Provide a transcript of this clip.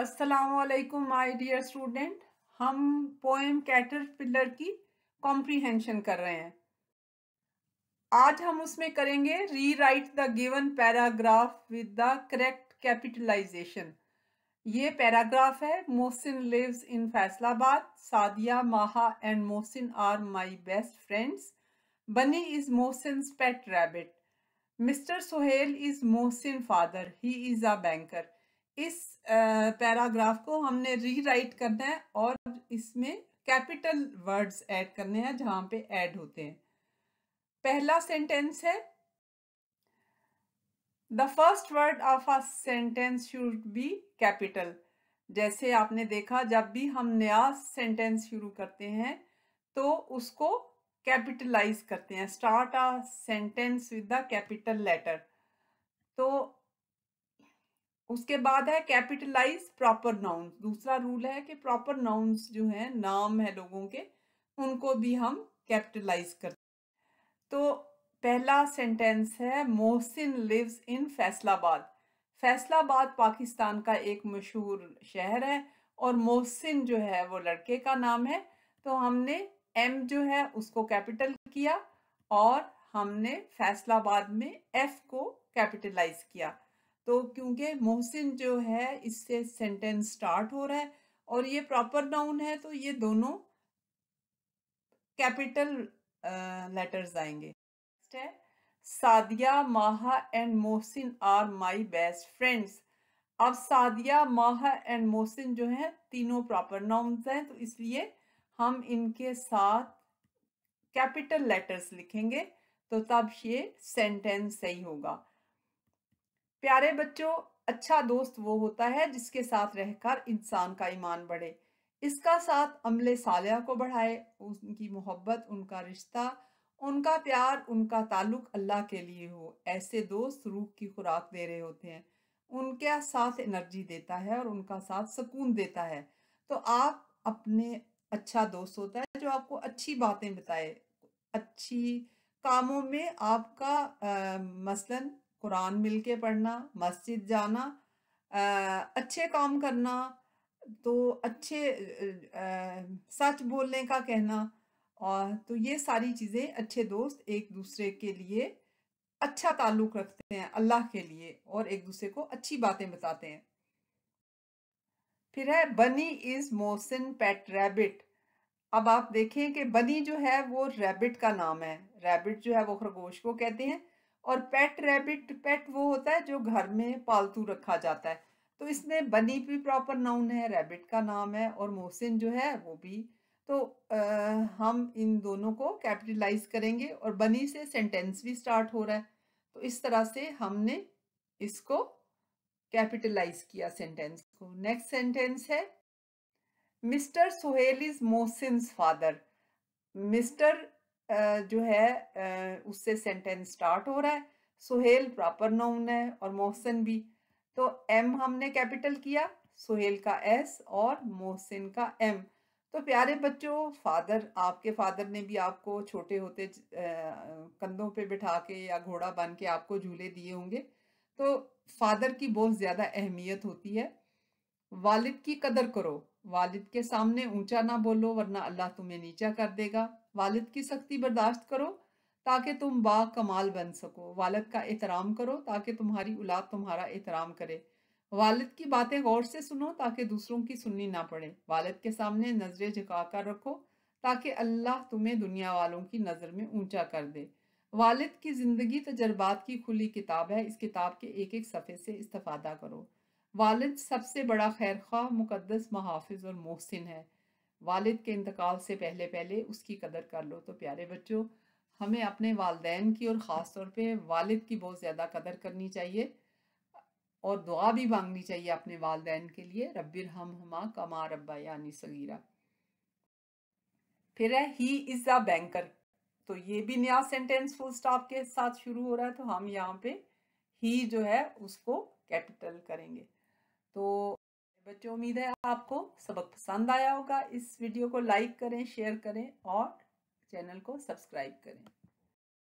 असलकुम my dear student हम poem caterpillar की कॉम्प्रीहेंशन कर रहे हैं आज हम उसमें करेंगे rewrite the given paragraph with the correct capitalization ये पैराग्राफ है Mohsin lives in Faisalabad Sadia Maha and Mohsin are my best friends bunny is Mohsin pet rabbit mister Sohail is Mohsin father he is a banker इस पैराग्राफ को हमने रीराइट करना है और इसमें कैपिटल वर्ड्स ऐड करने हैं जहां पे ऐड होते हैं पहला सेंटेंस है the first word of a sentence should be capital जैसे आपने देखा जब भी हम नया सेंटेंस शुरू करते हैं तो उसको कैपिटलाइज करते हैं start a sentence with the capital letter तो उसके बाद है कैपिटलाइज प्रॉपर नाउन्स दूसरा रूल है कि प्रॉपर नाउन्स जो है नाम है लोगों के उनको भी हम कैपिटलाइज करते तो पहला सेंटेंस है मोहसिन लिव्स इन फैसलाबाद फैसलाबाद पाकिस्तान का एक मशहूर शहर है और मोहसिन जो है वो लड़के का नाम है तो हमने एम जो है उसको कैपिटल किया और हमने फैसलाबाद में एफ को कैपिटलाइज किया तो क्योंकि मोहसिन जो है इससे सेंटेंस स्टार्ट हो रहा है और ये प्रॉपर नाउन है तो ये दोनों कैपिटल लेटर्स आएंगे Sadia Maha and Mohsin are my best friends अब सादिया माहा एंड मोहसिन जो है तीनों प्रॉपर नाउन्स हैं तो इसलिए हम इनके साथ कैपिटल लेटर्स लिखेंगे तो तब ये सेंटेंस सही होगा प्यारे बच्चों अच्छा दोस्त वो होता है जिसके साथ रहकर इंसान का ईमान बढ़े इसका साथ अमले सालिया को बढ़ाए उनकी मोहब्बत उनका रिश्ता उनका प्यार उनका ताल्लुक अल्लाह के लिए हो ऐसे दोस्त रूह की खुराक दे रहे होते हैं उनके साथ एनर्जी देता है और उनका साथ सुकून देता है तो आप अपने अच्छा दोस्त होता है जो आपको अच्छी बातें बताए अच्छी कामों में आपका आ, मसलन कुरान मिल के पढ़ना मस्जिद जाना अच्छे काम करना तो अच्छे सच बोलने का कहना और तो ये सारी चीज़ें अच्छे दोस्त एक दूसरे के लिए अच्छा ताल्लुक़ रखते हैं अल्लाह के लिए और एक दूसरे को अच्छी बातें बताते हैं फिर है बनी इज़ मोसिन पेट रैबिट अब आप देखें कि बनी जो है वो रैबिट का नाम है रैबिट जो है वो खरगोश को कहते हैं और पेट रैबिट पेट वो होता है जो घर में पालतू रखा जाता है तो इसमें बनी भी प्रॉपर नाउन है रैबिट का नाम है और मोहसिन जो है वो भी तो आ, हम इन दोनों को कैपिटलाइज करेंगे और बनी से सेंटेंस भी स्टार्ट हो रहा है तो इस तरह से हमने इसको कैपिटलाइज किया सेंटेंस को नेक्स्ट सेंटेंस है mister Sohail is Mohsin father mister जो है उससे सेंटेंस स्टार्ट हो रहा है सुहेल प्रॉपर नाउन है और मोहसिन भी तो एम हमने कैपिटल किया सुहेल का एस और मोहसिन का एम तो प्यारे बच्चों फादर आपके फादर ने भी आपको छोटे होते कंधों पे बिठा के या घोड़ा बांध के आपको झूले दिए होंगे तो फादर की बहुत ज़्यादा अहमियत होती है वालिद की कदर करो वालिद के सामने ऊंचा ना बोलो वरना अल्लाह तुम्हें नीचा कर देगा वालिद की सख्ती बर्दाश्त करो ताकि तुम बा कमाल बन सको वालिद का एहतराम करो ताकि तुम्हारी औलाद तुम्हारा एहतराम करे वालिद की बातें गौर से सुनो ताकि दूसरों की सुननी ना पड़े वालिद के सामने नजरें कर रखो ताकि अल्लाह तुम्हें दुनिया वालों की नज़र में ऊंचा कर दे वालिद की ज़िंदगी तजर्बात की खुली किताब है इस किताब के एक एक सफ़े से इस्तफ़ादा करो वालिद सबसे बड़ा खैर खा मुकदस महाफिज और मोहसिन है वालिद के इंतकाल से पहले पहले उसकी कदर कर लो तो प्यारे बच्चों हमें अपने वालदे की और ख़ास तौर पे वालिद की बहुत ज़्यादा कदर करनी चाहिए और दुआ भी मांगनी चाहिए अपने वालदे के लिए रब्बिर हम हमा कमा रब्बा यानी सगीरा फिर है ही इज़ अ बैंकर तो ये भी नया सेंटेंस फुल स्टॉप के साथ शुरू हो रहा है तो हम यहाँ पे ही जो है उसको कैपिटल करेंगे तो बच्चों उम्मीद है आपको सबक पसंद आया होगा इस वीडियो को लाइक करें शेयर करें और चैनल को सब्सक्राइब करें